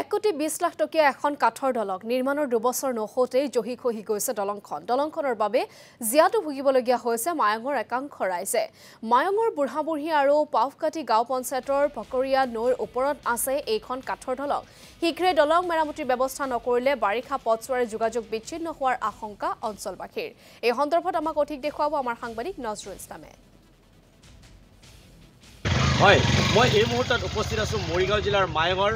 এক কোটি বিশ লাখ টকীয়া এখন কাঠৰ দলং নিৰ্মাণৰ দুবছৰ নখতেই জহি খহি গৈছে দলংখন দলংখনৰ বাবে জীয়াটো ভুগিবলগীয়া হৈছে মায়ঙৰ একাংশ ৰাইজে মায়ঙৰ বুঢ়াবুঢ়ী আৰু পাফকাটি গাঁও পঞ্চায়তৰ ফকৰীয়া নৈৰ ওপৰত আছে এইখন কাঠৰ দলক শীঘ্ৰে দলং মেৰামতিৰ ব্যৱস্থা নকৰিলে বাৰিষা পথছোৱাৰে যোগাযোগ বিচ্ছিন্ন হোৱাৰ আশংকা অঞ্চলবাসীৰ এই সন্দৰ্ভত আমাক অধিক দেখুৱাব আমাৰ সাংবাদিক নজৰুল ইছলামে হয় মই এই মুহূৰ্তত উপস্থিত আছোঁ মৰিগাঁও জিলাৰ মায়ঙৰ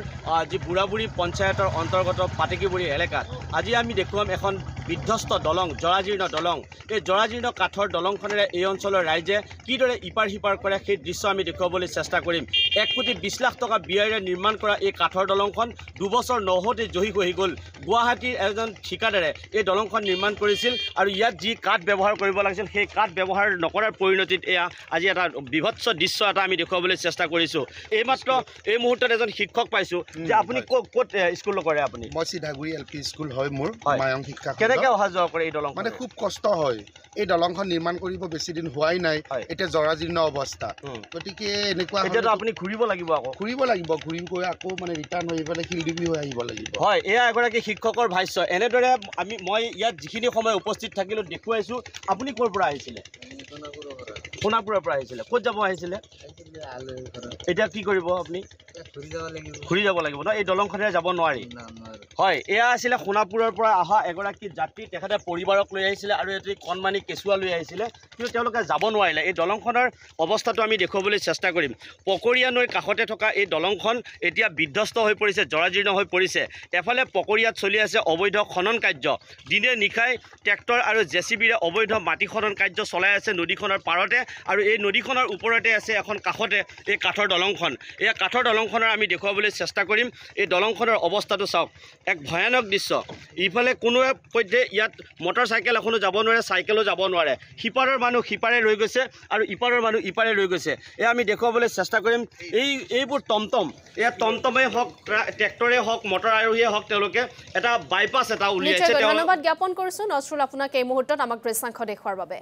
যি বুঢ়াবুঢ়ী পঞ্চায়তৰ অন্তৰ্গত পাতেকিবুৰী এলেকাত আজি আমি দেখুৱাম এখন বিধ্বস্ত দলং জৰাজীৰ্ণ দলং এই জৰাজীৰ্ণ কাঠৰ দলংখনেৰে এই অঞ্চলৰ ৰাইজে কিদৰে ইপাৰ সিপাৰ কৰে সেই দৃশ্য আমি দেখুৱাবলৈ চেষ্টা কৰিম এক কোটি বিছ লাখ টকা ব্যয়েৰে নিৰ্মাণ কৰা এই কাঠৰ দলংখন দুবছৰ নহতে জহি গহি গ'ল গুৱাহাটীৰ এজন ঠিকাদাৰে এই দলংখন নিৰ্মাণ কৰিছিল আৰু ইয়াত যি কাঠ ব্যৱহাৰ কৰিব লাগিছিল সেই কাঠ ব্যৱহাৰ নকৰাৰ পৰিণতিত এয়া আজি এটা বিভৎস দৃশ্য এটা আমি দেখুৱাবলৈ চেষ্টা কৰিছোঁ এইমাত্ৰ এই মুহূৰ্তত এজন শিক্ষক পাইছোঁ যে আপুনি ক'ত স্কুল নকৰে আপুনি মই চিধাগুৰি এল পি স্কুল হয় মোৰ মায়ং শিক্ষা কেনেকৈ অহা যোৱা কৰে এই দলং মানে খুব কষ্ট হয় এই দলংখন নিৰ্মাণ কৰিব বেছি দিন হোৱাই নাই এতিয়া জৰাজীৰ্ণ অৱস্থা গতিকে এনেকুৱা এতিয়াতো আপুনি ঘূৰিব লাগিব আকৌ ঘূৰিব লাগিব ঘূৰি গৈ আকৌ মানে ৰিটাৰ্ণ হৈ পেলাই শিলডিবি হৈ আহিব লাগিব হয় এয়া এগৰাকী শিক্ষকৰ ভাষ্য এনেদৰে আমি মই ইয়াত যিখিনি সময় উপস্থিত থাকিলোঁ দেখুৱাইছোঁ আপুনি ক'ৰ পৰা আহিছিলে সোণাপুৰৰ পৰা আহিছিলে ক'ত যাব আহিছিলে এতিয়া কি কৰিব আপুনি ঘূৰি যাব লাগিব ন এই দলংখনেৰে যাব নোৱাৰি হয় এয়া আছিলে সোণাপুৰৰ পৰা অহা এগৰাকী যাত্ৰী তেখেতে পৰিবাৰক লৈ আহিছিলে আৰু এটি কণমানি কেঁচুৱা লৈ আহিছিলে কিন্তু তেওঁলোকে যাব নোৱাৰিলে এই দলংখনৰ অৱস্থাটো আমি দেখুৱাবলৈ চেষ্টা কৰিম পকৰীয়া নৈৰ কাষতে থকা এই দলংখন এতিয়া বিধ্বস্ত হৈ পৰিছে জৰাজীৰ্ণ হৈ পৰিছে এফালে পকৰীয়াত চলি আছে অবৈধ খনন কাৰ্য দিনে নিশাই ট্ৰেক্টৰ আৰু জে অবৈধ মাটি খনন কাৰ্য চলাই আছে নদীখনৰ পাৰতে আৰু এই নদীখনৰ ওপৰতে আছে এখন কাষতে এই কাঠৰ দলংখন এই কাঠৰ দলং দলংখনৰ আমি দেখুৱাবলৈ চেষ্টা কৰিম এই দলংখনৰ অৱস্থাটো চাওক এক ভয়ানক দৃশ্য ইফালে কোনো পৰ্যায়ে ইয়াত মটৰ চাইকেল এখনো যাব নোৱাৰে চাইকেলো যাব নোৱাৰে সিপাৰৰ মানুহ সিপাৰে ৰৈ গৈছে আৰু ইপাৰৰ মানুহ ইপাৰে ৰৈ গৈছে এয়া আমি দেখুৱাবলৈ চেষ্টা কৰিম এই এইবোৰ টমটম এয়া টমটমেই হওক ট্ৰেক্টৰে হওক মটৰ আৰোহীয়ে হওক তেওঁলোকে এটা বাইপাছ এটা উলিয়াইছে ধন্যবাদ জ্ঞাপন কৰিছোঁ নজৰুল আপোনাক এই মুহূৰ্তত আমাক দৃশ্যাংশ দেখুৱাৰ বাবে